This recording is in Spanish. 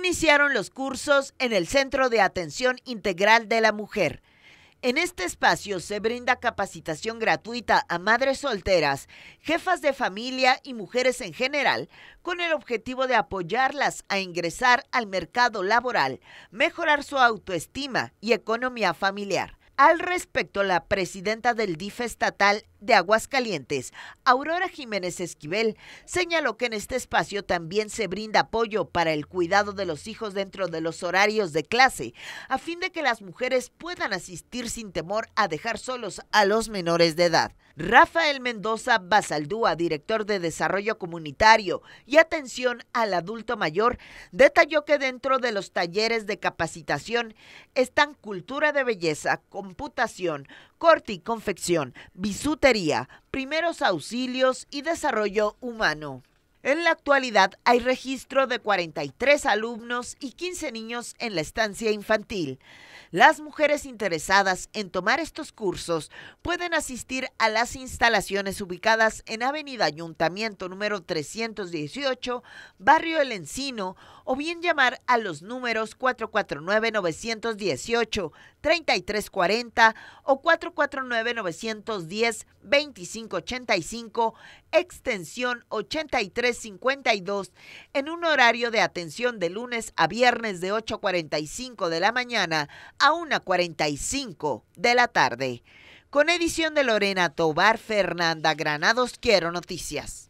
iniciaron los cursos en el Centro de Atención Integral de la Mujer. En este espacio se brinda capacitación gratuita a madres solteras, jefas de familia y mujeres en general, con el objetivo de apoyarlas a ingresar al mercado laboral, mejorar su autoestima y economía familiar. Al respecto, la presidenta del DIF estatal, de Aguascalientes, Aurora Jiménez Esquivel, señaló que en este espacio también se brinda apoyo para el cuidado de los hijos dentro de los horarios de clase, a fin de que las mujeres puedan asistir sin temor a dejar solos a los menores de edad. Rafael Mendoza Basaldúa, director de Desarrollo Comunitario y Atención al Adulto Mayor, detalló que dentro de los talleres de capacitación están cultura de belleza, computación, corte y confección, bisutería, primeros auxilios y desarrollo humano. En la actualidad hay registro de 43 alumnos y 15 niños en la estancia infantil. Las mujeres interesadas en tomar estos cursos pueden asistir a las instalaciones ubicadas en Avenida Ayuntamiento número 318, Barrio El Encino, o bien llamar a los números 449-918-3340 o 449-910-2585, extensión 83 52 en un horario de atención de lunes a viernes de 8.45 de la mañana a 1.45 de la tarde. Con edición de Lorena Tobar Fernanda Granados, quiero noticias.